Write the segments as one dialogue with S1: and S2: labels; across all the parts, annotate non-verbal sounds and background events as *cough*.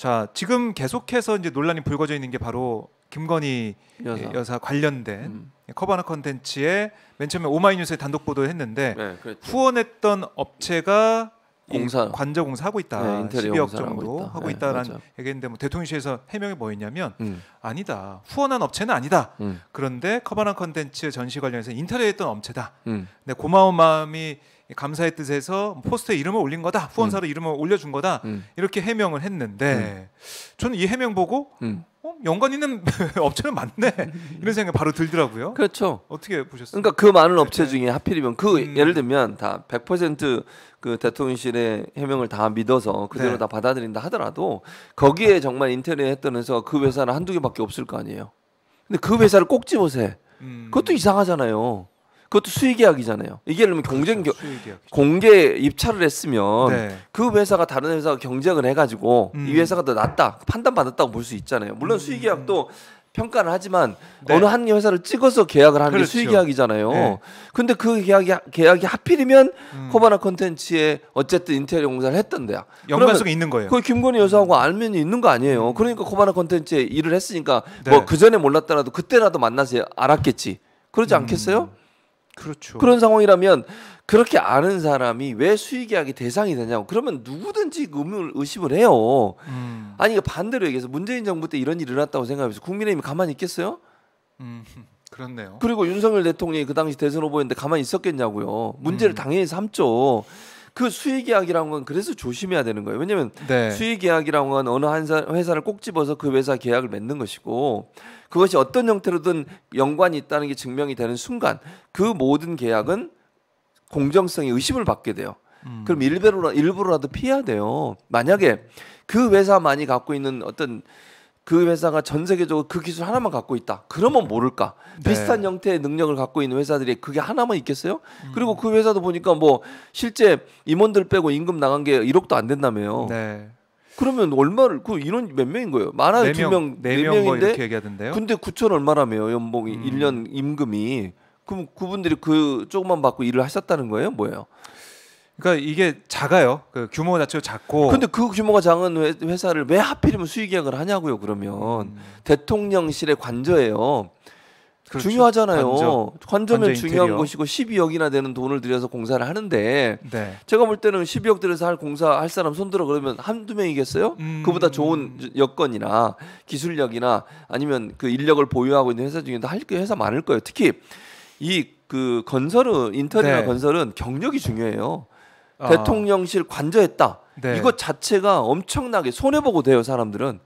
S1: 자 지금 계속해서 이제 논란이 불거져 있는 게 바로 김건희 여사, 여사 관련된 음. 커버나 컨텐츠에 맨 처음에 오마이뉴스에 단독 보도를 했는데 네, 후원했던 업체가 공사 관저 공사 하고 있다. 네, 12억 정도 하고, 있다. 라는 네, 얘기했는데 뭐 대통령실에서 해명이 뭐였냐면 음. 아니다. 후원한 업체는 아니다. 음. 그런데 커버나 컨텐츠 전시 관련해서 인터뷰했던 업체다. 음. 근데 고마운 마음이 감사의 뜻에서 포스트에 이름을 올린 거다 후원사로 음. 이름을 올려준 거다 음. 이렇게 해명을 했는데 음. 저는 이 해명 보고 음. 어? 연관 있는 *laughs* 업체는 맞네 이런 생각이 바로 들더라고요. 그렇죠. 어떻게 보셨어요? 그러니까
S2: 그 많은 네. 업체 중에 하필이면 그 음. 예를 들면 다 100%그 대통령실의 해명을 다 믿어서 그대로 네. 다 받아들인다 하더라도 거기에 정말 인터넷 했던 회사그 회사는 한두 개밖에 없을 거 아니에요. 근데 그 회사를 꼭 집어서 해. 음. 그것도 이상하잖아요. 그것도 수의계약이잖아요. 이게 예를 면 그렇죠. 경쟁 그 공개 입찰을 했으면 네. 그 회사가 다른 회사와 경쟁을 해가지고 음. 이 회사가 더 낫다 그 판단 받았다고 볼 수 있잖아요. 물론 음. 수의계약도 평가를 하지만 네. 어느 한 회사를 찍어서 계약을 하는 그렇죠. 게 수의계약이잖아요. 네. 근데 그 계약이 계약이 하필이면 음. 코바나 콘텐츠에 어쨌든 인테리어 공사를 했던데요. 연관성이 있는 거예요. 그 김건희 여사하고 음. 알면 있는 거 아니에요. 음. 그러니까 코바나 콘텐츠에 일을 했으니까 뭐 네. 뭐그 전에 몰랐더라도 그때라도 만나서 알았겠지. 그러지 음. 않겠어요? 음. 그렇죠. 그런 상황이라면 그렇게 아는 사람이 왜 수의계약의 대상이 되냐고 그러면 누구든지 그 의문을 의심을 해요. 음. 아니 반대로 얘기해서 문재인 정부 때 이런 일이 일어났다고 생각하면서 국민의힘이 가만히 있겠어요?
S1: 음. *laughs* 그렇네요.
S2: 그리고 윤석열 대통령이 그 당시 대선 후보였는데 가만히 있었겠냐고요. 문제를 음. 당연히 삼죠. 그수의 계약이라는 건 그래서 조심해야 되는 거예요. 왜냐하면 네. 수의 계약이라는 건 어느 한 회사를 꼭 집어서 그 회사 계약을 맺는 것이고 그것이 어떤 형태로든 연관이 있다는 게 증명이 되는 순간 그 모든 계약은 공정성이 의심을 받게 돼요. 음. 그럼 일부러 일부러라도 피해야 돼요. 만약에 그 회사만이 갖고 있는 어떤 그 회사가 전 세계적으로 그 기술 하나만 갖고 있다. 그러면 모를까? 네. 비슷한 형태의 능력을 갖고 있는 회사들이 그게 하나만 있겠어요? 음. 그리고 그 회사도 보니까 뭐 실제 임원들 빼고 임금 나간 게 1억도 안 된다며요. 네. 그러면 얼마를 그 인원 몇 명인 거예요? 많아요 네 두 명, 네, 네 명인데 근데 9천 얼마라며요 연봉이 음. 1년 임금이 그럼 그분들이 그 조금만 받고 일을 하셨다는 거예요? 뭐예요? 그러니까 이게 작아요. 그 규모 자체도 작고. 근데 그 규모가 작은 회사를 왜 하필이면 수익계약을 하냐고요. 그러면 음. 대통령실의 관저예요. 그렇죠. 중요하잖아요. 관저, 면 중요한 것이고 12억이나 되는 돈을 들여서 공사를 하는데 네. 제가 볼 때는 12억 들여서 할 공사 할 사람 손들어 그러면 한두 명이겠어요? 음. 그보다 좋은 여건이나 기술력이나 아니면 그 인력을 보유하고 있는 회사 중에도 할 회사 많을 거예요. 특히 이 그 건설은 인터넷 네. 건설은 경력이 중요해요. 아. 대통령실 관저했다. 네. 이것 자체가 엄청나게 손해 보고 돼요 사람들은.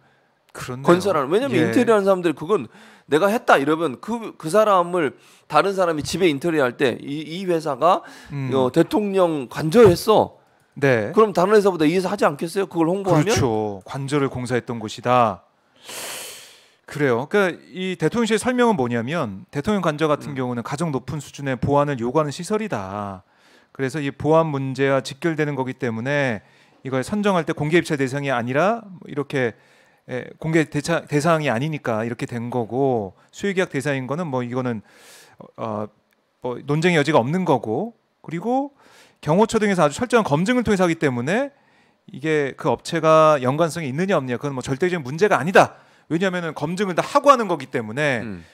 S2: 그렇네요. 건설하는 왜냐면 예. 인테리어 하는 사람들 그건 내가 했다 이러면 그그 그 사람을 다른 사람이 집에 인테리어 할 때이이 회사가 음. 어, 대통령 관저했어. 네. 그럼 다른 회사보다 이 회사 하지 않겠어요? 그걸 홍보하면
S1: 그렇죠. 관저를 공사했던 곳이다. 그래요. 그러니까 이 대통령실 설명은 뭐냐면 대통령 관저 같은 음. 경우는 가장 높은 수준의 보안을 요구하는 시설이다. 그래서 이 보안 문제와 직결되는 거기 때문에 이걸 선정할 때 공개 입찰 대상이 아니라 뭐 이렇게 예, 공개 대차, 대상이 아니니까 이렇게 된 거고 수의계약 대상인 거는 뭐 이거는 어, 어, 뭐 논쟁의 여지가 없는 거고 그리고 경호처 등에서 아주 철저한 검증을 통해서 하기 때문에 이게 그 업체가 연관성이 있느냐 없느냐 그건 뭐 절대적인 문제가 아니다 왜냐하면 검증을 다 하고 하는 거기 때문에 음.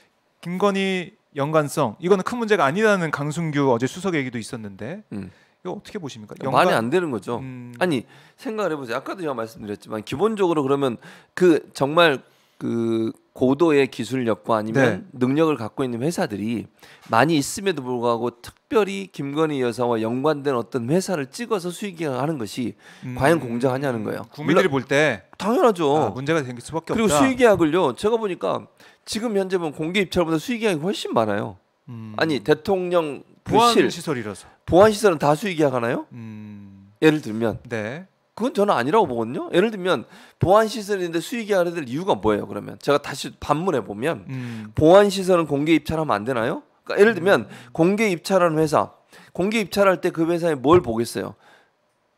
S1: 김건희 연관성 이거는 큰 문제가 아니라는 강승규 어제 수석 얘기도 있었는데 음. 이거 어떻게 보십니까? 연관... 말이 안 되는 거죠. 음... 아니
S2: 생각을 해보세요. 아까도 제가 말씀드렸지만 기본적으로 그러면 그 정말 그 고도의 기술력과 아니면 네. 능력을 갖고 있는 회사들이 많이 있음에도 불구하고 특별히 김건희 여사와 연관된 어떤 회사를 찍어서 수익하는 것이 음... 과연 공정하냐는 거예요. 국민들이 볼 때 당연하죠. 아, 문제가 생길 수밖에 없다. 그리고 수익계약을요. 제가 보니까 지금 현재 보면 공개 입찰보다 수의계약이 훨씬 많아요. 음. 아니 대통령 부실 그 보안 시설이라서 보안 시설은 다수의계약 하나요? 음. 예를 들면 네. 그건 저는 아니라고 보거든요. 예를 들면 보안 시설인데 수의계약을될 이유가 뭐예요? 그러면 제가 다시 반문해 보면 음. 보안 시설은 공개 입찰하면 안 되나요? 그러니까 예를 들면 음. 공개 입찰하는 회사 공개 입찰할 때 그 회사에 뭘 보겠어요?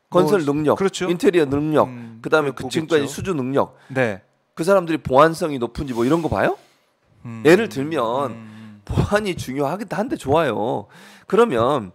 S1: 건설 능력, 그렇죠.
S2: 인테리어 능력, 음, 그다음에 네, 그 층까지 수주 능력. 네. 그 사람들이 보안성이 높은지 뭐 이런 거 봐요? 음. 예를 들면 음. 음, 음. 보안이 중요하긴 한데 좋아요. 그러면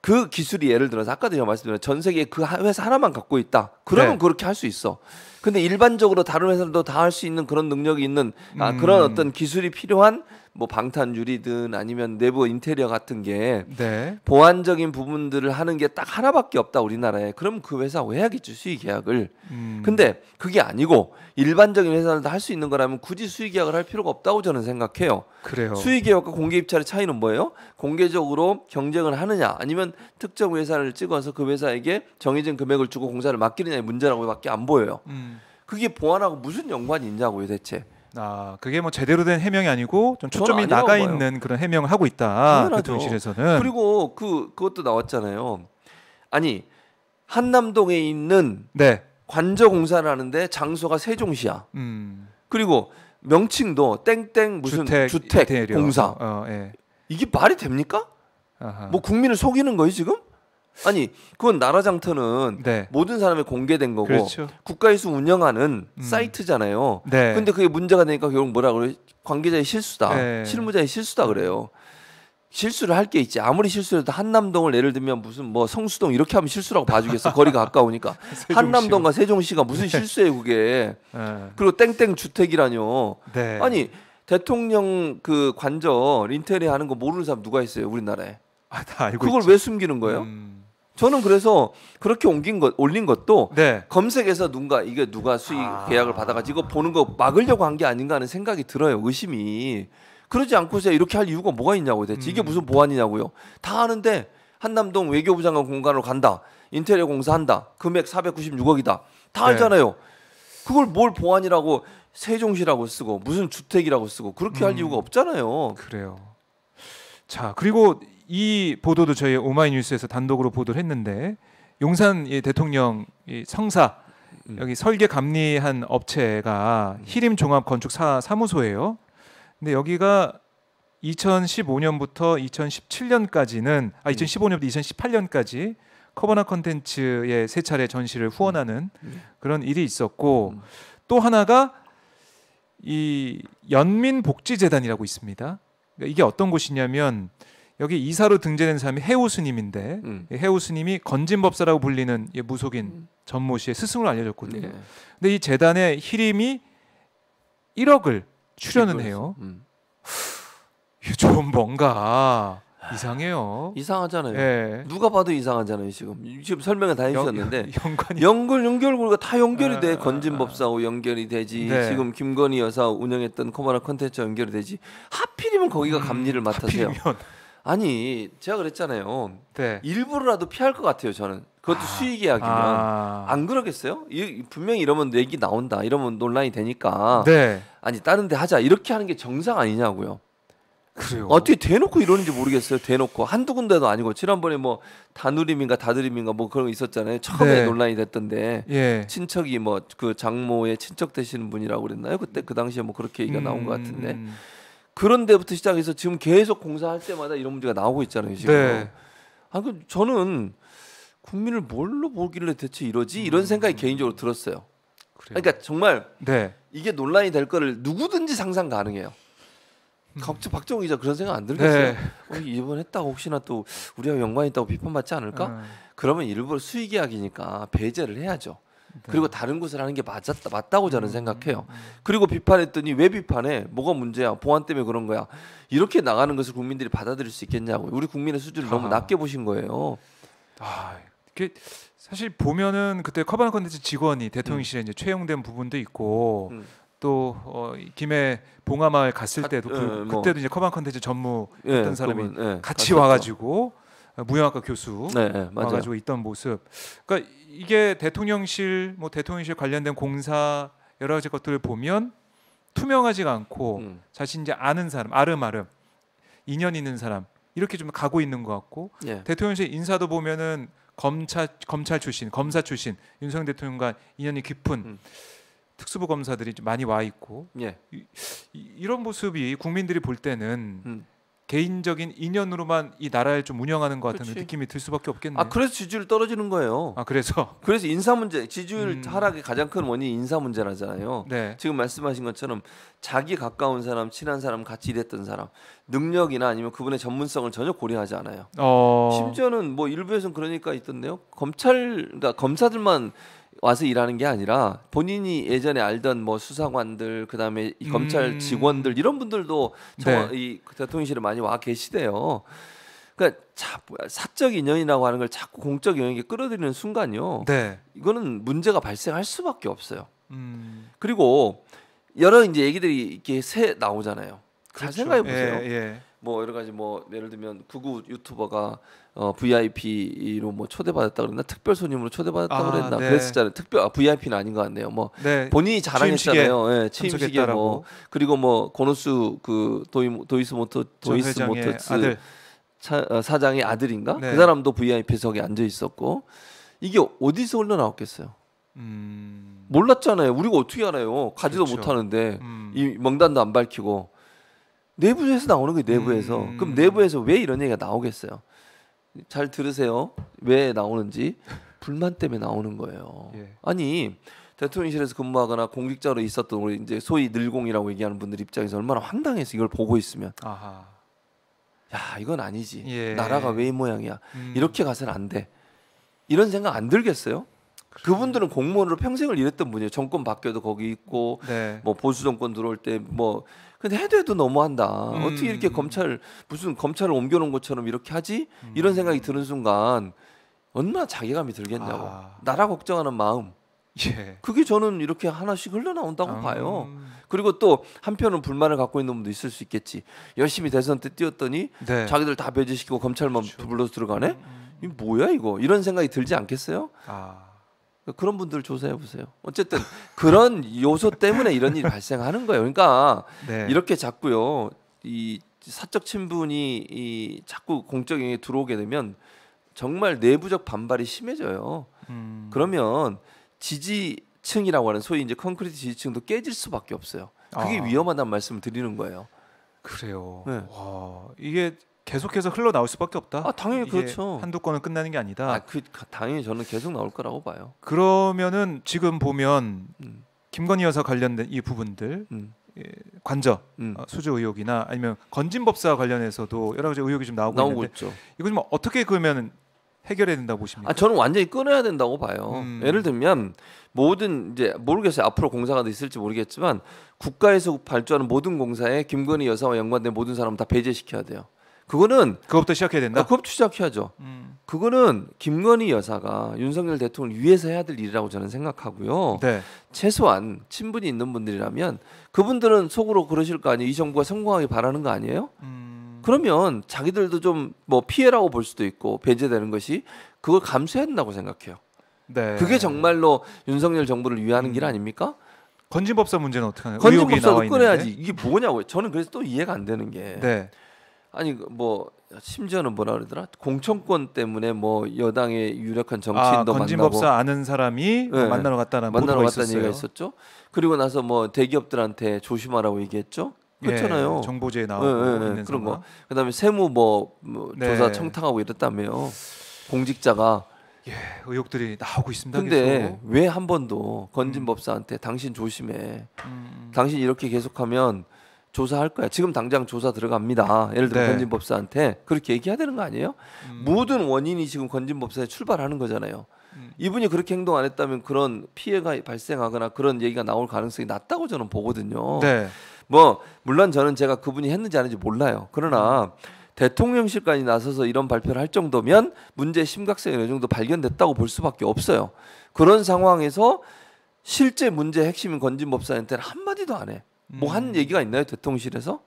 S2: 그 기술이 예를 들어서 아까도 제가 말씀드린 전세계그 회사 하나만 갖고 있다. 그러면 네. 그렇게 할 수 있어. 근데 일반적으로 다른 회사도다 할 수 있는 그런 능력이 있는 아, 그런 음. 어떤 기술이 필요한 뭐 방탄 유리든 아니면 내부 인테리어 같은 게 네. 보완적인 부분들을 하는 게 딱 하나밖에 없다 우리나라에 그럼 그 회사 왜하겠지 수의 계약을 음. 근데 그게 아니고 일반적인 회사들도 할 수 있는 거라면 굳이 수의 계약을 할 필요가 없다고 저는 생각해요 그래요 수의 계약과 공개 입찰의 차이는 뭐예요 공개적으로 경쟁을 하느냐 아니면 특정 회사를 찍어서 그 회사에게 정해진 금액을 주고 공사를 맡기느냐의 문제라고밖에 안 보여요 음. 그게 보안하고 무슨 연관이 있냐고요 대체 아 그게
S1: 뭐 제대로 된 해명이 아니고 좀 초점이 나가 봐요. 있는 그런 해명을 하고 있다 대통실에서는 그
S2: 그리고 그 그것도 나왔잖아요 아니 한남동에 있는 네. 관저 공사를 하는데 장소가 세종시야 음. 그리고 명칭도 땡땡 무슨 주택, 주택 공사 어, 어, 예. 이게 말이 됩니까 아하. 뭐 국민을 속이는 거예요 지금 아니 그건 나라 장터는 네. 모든 사람이 공개된 거고 그렇죠. 국가에서 운영하는 음. 사이트잖아요. 네. 근데 그게 문제가 되니까 결국 뭐라 그래? 관계자의 실수다. 네. 실무자의 실수다 그래요. 실수를 할 게 있지. 아무리 실수해도 한남동을 예를 들면 무슨 뭐 성수동 이렇게 하면 실수라고 봐주겠어. *laughs* 거리가 가까우니까 *laughs* 한남동과 세종시가 무슨 네. 실수예요 그게. 네. 그리고 땡땡 주택이라뇨. 네. 아니 대통령 그 관저 린테리 하는 거 모르는 사람 누가 있어요 우리나라에? 아, 다 알고 그걸 있죠. 왜 숨기는 거예요? 음. 저는 그래서 그렇게 옮긴 것 올린 것도 네. 검색해서 누가 이게 누가 수익 아... 계약을 받아가지고 보는 거 막으려고 한 게 아닌가 하는 생각이 들어요 의심이 그러지 않고서 이렇게 할 이유가 뭐가 있냐고 대체 음... 이게 무슨 보안이냐고요 다아는데 한남동 외교부 장관 공간으로 간다 인테리어 공사한다 금액 496억이다 다 알잖아요 네. 그걸 뭘 보안이라고 세종시라고 쓰고 무슨 주택이라고 쓰고 그렇게 음... 할 이유가 없잖아요 그래요 자 그리고 이 보도도 저희 오마이뉴스에서 단독으로
S1: 보도를 했는데 용산 대통령 성사 음. 여기 설계 감리한 업체가 희림 종합 건축 사 사무소예요. 근데 여기가 2015년부터 2017년까지는 아 2015년부터 음. 2018년까지 커버나 컨텐츠의 세 차례 전시를 음. 후원하는 그런 일이 있었고 또 하나가 이 연민복지재단이라고 있습니다. 그러니까 이게 어떤 곳이냐면 여기 이사로 등재된 사람이 해우 스님인데 음. 해우 스님이 건진법사라고 불리는 무속인 음. 전모 씨의 스승으로 알려졌거든요. 네. 근데 이 재단의 히림이 1억을 출연은 해요. 음.
S2: 좀 뭔가 이상해요. 이상하잖아요. 예. 누가 봐도 이상하잖아요. 지금 지금 설명을 다 해주셨는데 연관 연결 연결고리가 다 연결이 돼. 아, 건진법사하고 연결이 되지. 네. 지금 김건희 여사 운영했던 코바나 컨텐츠 연결이 되지. 하필이면 거기가 음, 감리를 맡아서요. 하필이면. 아니 제가 그랬잖아요. 네. 일부러라도 피할 것 같아요. 저는 그것도 아, 수익 이야기면 아. 안 그러겠어요? 이, 분명히 이러면 얘기 나온다. 이러면 논란이 되니까. 네. 아니 다른데 하자 이렇게 하는 게 정상 아니냐고요. 그래요. 어떻게 대놓고 이러는지 모르겠어요. 대놓고 한두 군데도 아니고 지난번에 뭐 다누림인가 다드림인가 뭐 그런 거 있었잖아요. 처음에 네. 논란이 됐던데 예. 친척이 뭐 그 장모의 친척 되시는 분이라고 그랬나요? 그때 그 당시에 뭐 그렇게 얘기가 나온 것 같은데. 음. 그런 데부터 시작해서 지금 계속 공사할 때마다 이런 문제가 나오고 있잖아요 지금. 네. 아 그 저는 국민을 뭘로 보길래 대체 이러지 이런 생각이 개인적으로 들었어요. 그래요. 그러니까 정말 네. 이게 논란이 될 거를 누구든지 상상 가능해요. 갑자 음. 박정희 기자 그런 생각 안 들겠어요? 네. 어, 이번 했다 혹시나 또 우리와 연관 있다고 비판받지 않을까? 음. 그러면 일부러 수익이야기니까 배제를 해야죠. 네. 그리고 다른 곳을 하는 게 맞았다 맞다고 저는 음, 생각해요. 음, 음. 그리고 비판했더니 왜 비판해? 뭐가 문제야? 보안 때문에 그런 거야. 이렇게 나가는 것을 국민들이 받아들일 수 있겠냐고. 우리 국민의 수준을 너무 아. 낮게 보신 거예요. 아, 이그 사실 보면은 그때 커버너 컨텐츠 직원이 대통령실에 음. 이제 채용된
S1: 부분도 있고 음. 또 어, 김해 봉하마을 갔을 때도 아, 그, 예, 뭐. 그때도 이제 커버 컨텐츠 전무했던 예, 사람이 그분, 예, 같이 갔었죠. 와가지고 무역학과 교수 네, 네, 와가지고 있던 모습. 그러니까 이게 대통령실 뭐 대통령실 관련된 공사 여러 가지 것들을 보면 투명하지가 않고 음. 자신 이제 아는 사람 아름아름 인연 있는 사람 이렇게 좀 가고 있는 것 같고 예. 대통령실 인사도 보면은 검찰 검찰 출신 검사 출신 윤석열 대통령과 인연이 깊은 음. 특수부 검사들이 많이 와 있고 예. 이, 런 모습이 국민들이 볼 때는 음. 개인적인 인연으로만 이 나라를 좀 운영하는 것 같은 그치. 느낌이 들 수밖에 없겠네요. 아
S2: 그래서 지지율 떨어지는 거예요. 아 그래서 *laughs* 그래서 인사 문제 지지율 음. 하락의 가장 큰원인 인사 문제라잖아요. 네. 지금 말씀하신 것처럼 자기 가까운 사람, 친한 사람, 같이 일했던 사람 능력이나 아니면 그분의 전문성을 전혀 고려하지 않아요. 어... 심지어는 뭐 일부에서는 그런 그러니까 얘기 있던데요. 검찰 그러니까 검사들만 와서 일하는 게 아니라 본인이 예전에 알던 뭐 수사관들 그다음에 음. 검찰 직원들 이런 분들도 저이 네. 그 대통령실에 많이 와 계시대요. 그러니까 자, 사적 인연이라고 하는 걸 자꾸 공적 영역에 끌어들이는 순간요. 네. 이거는 문제가 발생할 수밖에 없어요. 음. 그리고 여러 이제 얘기들이 이렇게 새 나오잖아요. 그렇죠. 잘 생각해 보세요. 예, 예. 뭐 여러 가지 뭐 예를 들면 구구 유튜버가 어 VIP로 뭐 초대받았다 그랬나 특별 손님으로 초대받았다 아, 그랬나 네. 그랬었잖아요. 특별 아, VIP는 아닌 것 같네요. 뭐 네. 본인이 자랑했잖아요. 취임식에, 예, 취임식에 뭐 그리고 뭐고노스그 도이 도이스 모터 도이스 모터스 아들. 차, 어, 사장의 아들인가 네. 그 사람도 VIP석에 앉아 있었고 이게 어디서 흘러나왔겠어요? 음... 몰랐잖아요. 우리가 어떻게 알아요? 가지도 그렇죠. 못하는데 음... 이 명단도 안 밝히고 내부에서 나오는 거예요. 내부에서. 음. 그럼 내부에서 왜 이런 얘기가 나오겠어요? 잘 들으세요. 왜 나오는지 불만 때문에 나오는 거예요. 예. 아니 대통령실에서 근무하거나 공직자로 있었던 우리 이제 소위 늘공이라고 얘기하는 분들 입장에서 얼마나 황당해서 이걸 보고 있으면 아하. 야 이건 아니지. 예. 나라가 왜 이 모양이야. 음. 이렇게 가서는 안 돼. 이런 생각 안 들겠어요? 그분들은 공무원으로 평생을 일했던 분이에요. 정권 바뀌어도 거기 있고 네. 뭐 보수 정권 들어올 때 뭐 근데 해도 해도 너무한다. 음. 어떻게 이렇게 음. 검찰 무슨 검찰을 옮겨놓은 것처럼 이렇게 하지? 음. 이런 생각이 드는 순간 얼마나 자괴감이 들겠냐고. 아. 나라 걱정하는 마음. 예. 그게 저는 이렇게 하나씩 흘러나온다고 아. 봐요. 그리고 또 한편은 불만을 갖고 있는 분도 있을 수 있겠지. 열심히 대선 때 뛰었더니 네. 자기들 다 배제시키고 검찰만 그렇죠. 불러서 들어가네. 음. 이 뭐야 이거? 이런 생각이 들지 않겠어요? 아. 그런 분들 조사해 보세요. 어쨌든 그런 요소 때문에 이런 일이 발생하는 거예요. 그러니까 네. 이렇게 자꾸요 이 사적 친분이 이 자꾸 공적 영역에 들어오게 되면 정말 내부적 반발이 심해져요. 음. 그러면 지지층이라고 하는 소위 이제 콘크리트 지지층도 깨질 수밖에 없어요. 그게 아. 위험하다는 말씀을 드리는 거예요. 그래요.
S1: 네. 와 이게 계속해서 흘러나올 수밖에 없다. 아, 당연히 그렇죠. 한두 건은 끝나는 게 아니다.
S2: 아, 그 당연히 저는 계속 나올 거라고 봐요.
S1: 그러면은 지금 보면 음. 김건희 여사 관련된 이 부분들 음. 예, 관저 음. 어, 수주 의혹이나 아니면
S2: 건진법사 관련해서도 여러 가지 의혹이 좀 나오고, 나오고 있는데 있죠.
S1: 이거 좀 어떻게 그러면 해결해야
S2: 된다고 보십니까? 아, 저는 완전히 끊어야 된다고 봐요. 음. 예를 들면 모든 이제 모르겠어요. 앞으로 공사가 있을지 모르겠지만 국가에서 발주하는 모든 공사에 김건희 여사와 연관된 모든 사람 다 배제시켜야 돼요. 그거는 그것부터 시작해야 된다. 아, 그것부터 시작해야죠. 음. 그거는 김건희 여사가 윤석열 대통령을 위해서 해야 될 일이라고 저는 생각하고요. 네. 최소한 친분이 있는 분들이라면 그분들은 속으로 그러실 거 아니에요. 이 정부가 성공하기 바라는 거 아니에요? 음. 그러면 자기들도 좀 뭐 피해라고 볼 수도 있고 배제되는 것이 그걸 감수해야 된다고 생각해요. 네. 그게 정말로 윤석열 정부를 위하는 길 음. 아닙니까? 건진법사 문제는 어떻게 하나요? 건진법사도 꺼내야지. 이게 뭐냐고요. 저는 그래서 또 이해가 안 되는 게 네. 아니 그 뭐 심지어는 뭐라 그러더라 공천권 때문에 뭐 여당의 유력한 아, 정치인도 아, 건진법사 아는 사람이 뭐 네. 만나러 갔다는 만나러 갔다는 얘기가 있었죠. 그리고 나서 뭐 대기업들한테 조심하라고 얘기했죠. 예, 그렇잖아요. 예, 정보제에 나오고 예, 예, 있는 그런 상황. 거. 그다음에 세무 뭐, 뭐 네. 조사 청탁하고 이랬다며 요 공직자가 예, 의혹들이 나오고
S1: 있습니다. 근데
S2: 왜 한 번도 건진법사한테 음. 당신 조심해. 음, 음. 당신 이렇게 계속하면 조사할 거야. 지금 당장 조사 들어갑니다. 아, 예를 들어 네. 권진법사한테 그렇게 얘기해야 되는 거 아니에요? 음. 모든 원인이 지금 권진법사에 출발하는 거잖아요. 음. 이분이 그렇게 행동 안 했다면 그런 피해가 발생하거나 그런 얘기가 나올 가능성이 낮다고 저는 보거든요. 네. 뭐 물론 저는 제가 그분이 했는지 아닌지 몰라요. 그러나 음. 대통령실까지 나서서 이런 발표를 할 정도면 문제 심각성이 어느 정도 발견됐다고 볼 수밖에 없어요. 그런 상황에서 실제 문제 핵심인 건진법사한테는 한마디도 안 해. 뭐한 음. 얘기가 있나요 대통령실에서?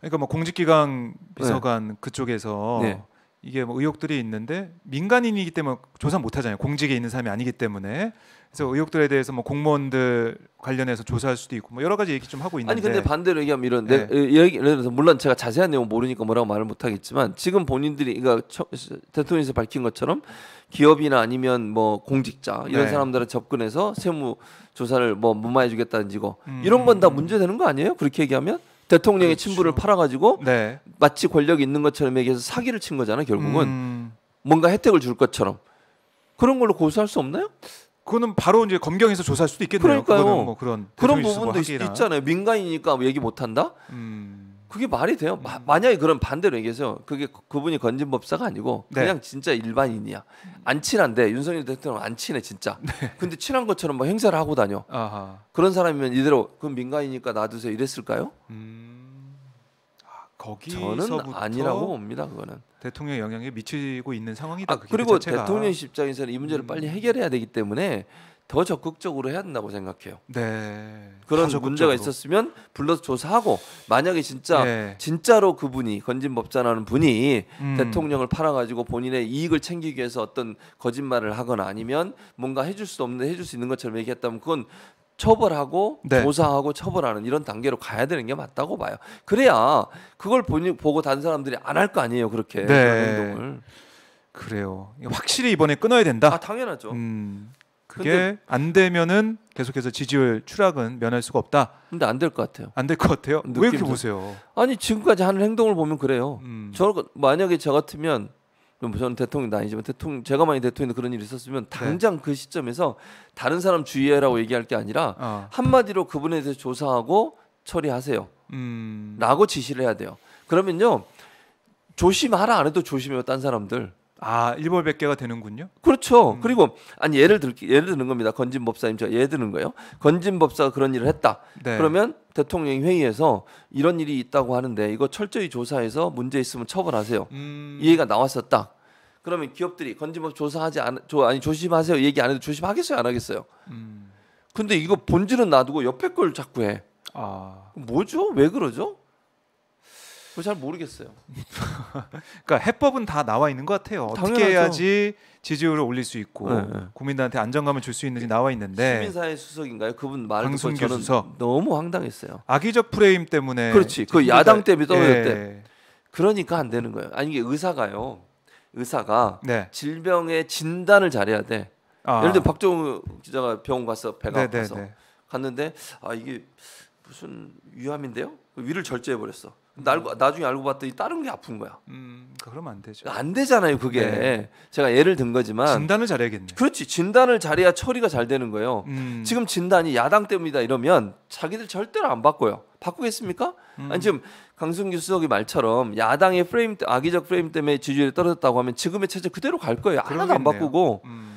S2: 그러니까 뭐
S1: 공직기강 네. 비서관 네. 그쪽에서 네. 이게 뭐 의혹들이 있는데 민간인이기 때문에 조사 못 하잖아요. 공직에 있는 사람이 아니기 때문에. 그래서 의혹들에 대해서 뭐 공무원들
S2: 관련해서 조사할 수도 있고
S1: 뭐 여러 가지 얘기 좀 하고 있는데 아니 근데 반대로 얘기하면 이런 네. 예,
S2: 예를 들어서 물론 제가 자세한 내용 모르니까 뭐라고 말을 못 하겠지만 지금 본인들이 그러니까 대통령에서 밝힌 것처럼 기업이나 아니면 뭐 공직자 이런 네. 사람들을 접근해서 세무 조사를 뭐 무마해 주겠다는 지고 뭐 음. 이런 건 다 문제되는 거 아니에요? 그렇게 얘기하면 대통령의 그렇죠. 친부를 팔아가지고 네. 마치 권력이 있는 것처럼 얘기해서 사기를 친 거잖아 결국은 음. 뭔가 혜택을 줄 것처럼 그런 걸로 고소할 수 없나요? 그거는 바로 이제 검경에서 조사할 수도 있겠네요. 그러니까요. 뭐 그런 그런 뭐 부분도 있, 잖아요 민간이니까 얘기 못 한다. 음. 그게 말이 돼요? 마, 음. 만약에 그런 반대로 얘기해서 그게 그, 그분이 건진 법사가 아니고 네. 그냥 네. 진짜 일반인이야. 안 친한데 윤석열 대통령 안 친해 진짜. 네. 근데 친한 것처럼 뭐 행사를 하고 다녀. 아하. 그런 사람이면 이대로 그 민간이니까 놔두세요 이랬을까요?
S1: 음...
S2: 아, 저는 아니라고 봅니다 그거는
S1: 대통령 영향에 미치고 있는 상황이다. 아, 그 그리고 대통령 입장에서는
S2: 이 문제를 음... 빨리 해결해야 되기 때문에 더 적극적으로 해야 된다고 생각해요. 네. 그런 문제가 있었으면 불러서 조사하고 만약에 진짜 네. 진짜로 그분이 건진법자라는 분이 음. 대통령을 팔아가지고 본인의 이익을 챙기기 위해서 어떤 거짓말을 하거나 아니면 뭔가 해줄 수 없는 해줄 수 있는 것처럼 얘기했다면 그건 처벌하고 네. 조사하고 처벌하는 이런 단계로 가야 되는 게 맞다고 봐요. 그래야 그걸 보니, 보고 다른 사람들이 안 할 거 아니에요. 그렇게 네. 그런 행동을.
S1: 그래요. 확실히 이번에 끊어야 된다. 아 당연하죠. 음. 그게 안 되면은 계속해서 지지율
S2: 추락은 면할 수가 없다. 근데 안 될 것 같아요. 안 될 것 같아요. 왜 이렇게 보세요? 아니 지금까지 하는 행동을 보면 그래요. 음. 저 그, 만약에 저 같으면 뭐 저는 대통령도 아니지만 대통령 제가 만약 대통령도 그런 일이 있었으면 네. 당장 네. 그 시점에서 다른 사람 주의해라고 얘기할 게 아니라 어. 한마디로 그분에 대해서 조사하고 처리하세요.
S1: 음.
S2: 라고 지시를 해야 돼요. 그러면요 조심하라 안 해도 조심해요. 딴 사람들. 아, 일벌 0개가 되는군요. 그렇죠. 음. 그리고 아니 예를 들 예를 드는 겁니다. 건진 법사님 저 예를 드는 거예요. 건진 법사가 그런 일을 했다. 네. 그러면 대통령 회의에서 이런 일이 있다고 하는데 이거 철저히 조사해서 문제 있으면 처벌하세요. 음. 이해가 나왔었다. 그러면 기업들이 건진법 조사하지 않 조, 아니 조심하세요 얘기 안 해도 조심하겠어요 안 하겠어요. 음. 근데 이거 본질은 놔두고 옆에 걸 자꾸 해. 아. 뭐죠? 왜 그러죠? 잘 모르겠어요. *laughs*
S1: 그러니까 해법은 다 나와 있는 것 같아요. 당연하죠. 해야지 지지율을 올릴 수 있고 네, 네. 국민들한테 안정감을 줄 수 있는지 나와 있는데 시민사회
S2: 수석인가요? 그분 말도 그 저는 수석. 너무 황당했어요.
S1: 악의적 프레임 때문에 그렇지. 그 야당 때문에 그러니까 떠올렸대. 예.
S2: 그러니까 안 되는 거예요. 아니 이게 의사가요. 의사가 네. 질병의 진단을 잘해야 돼. 아. 예를 들어 박정우 기자가 병원 가서 배가 네, 네, 아파서 네. 갔는데 아 이게 무슨 위암인데요? 위를 절제해 버렸어. 알고, 나중에 알고 봤더니 다른 게 아픈 거야. 음, 그러면 안 되죠. 안 되잖아요, 그게. 네. 제가 예를 든 거지만 진단을 잘해야겠네. 그렇지, 진단을 잘해야 처리가 잘 되는 거예요. 음. 지금 진단이 야당 때문이다 이러면 자기들 절대로 안 바꿔요. 바꾸겠습니까? 음. 아니 지금 강승규 수석이 말처럼 야당의 프레임, 악의적 프레임 때문에 지지율이 떨어졌다고 하면 지금의 체제 그대로 갈 거예요. 하나도 안 바꾸고. 음.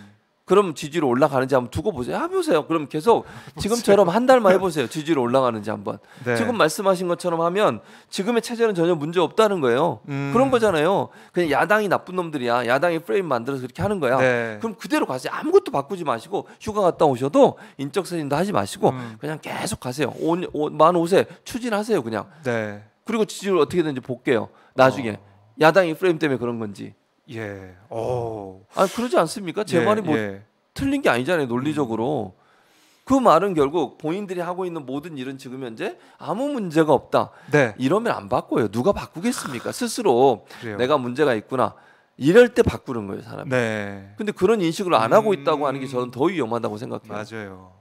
S2: 그럼 지지율 올라가는지 한번 두고 보세요. 해보세요. 그럼 계속 지금처럼 한 달만 해보세요. 지지율 올라가는지 한번. 네. 지금 말씀하신 것처럼 하면 지금의 체제는 전혀 문제 없다는 거예요. 음. 그런 거잖아요. 그냥 야당이 나쁜 놈들이야. 야당이 프레임 만들어서 그렇게 하는 거야. 네. 그럼 그대로 가세요. 아무것도 바꾸지 마시고 휴가 갔다 오셔도 인적 사진도 하지 마시고 음. 그냥 계속 가세요. 오, 오, 만 5세 추진하세요. 그냥. 네. 그리고 지지율 어떻게든지 볼게요. 나중에 어. 야당이 프레임 때문에 그런 건지.
S1: 예. 어. 아 그러지 않습니까? 제 예, 말이 뭐 예.
S2: 틀린 게 아니잖아요 논리적으로. 음. 그 말은 결국 본인들이 하고 있는 모든 일은 지금 현재 아무 문제가 없다. 네. 이러면 안 바꿔요. 누가 바꾸겠습니까? 스스로 내가 문제가 있구나. 이럴 때 바꾸는 거예요, 사람 네. 근데 그런 인식을 안 하고 있다고 하는 게 저는 음. 더 위험하다고 생각해요. 맞아요.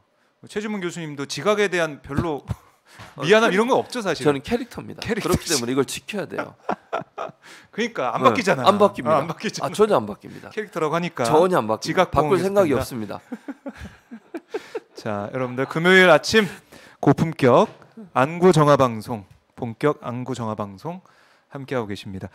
S2: 최주문 교수님도
S1: 지각에 대한 별로 *laughs* 어, 미안함 이런 건 없죠 사실. 저는 캐릭터입니다. 캐릭터 그렇기 때문에
S2: 이걸 지켜야 돼요. *laughs* 그러니까 안 네, 바뀌잖아요. 안 바뀝니다. 아, 안 바뀌죠. 아, 전혀 안 바뀝니다. 캐릭터라고 하니까 전혀 안바뀝 지각 바꿀 생각이 된다. 없습니다.
S1: *laughs* 자, 여러분들 금요일 아침 고품격 안구 정화 방송 본격 안구 정화 방송 함께하고 계십니다.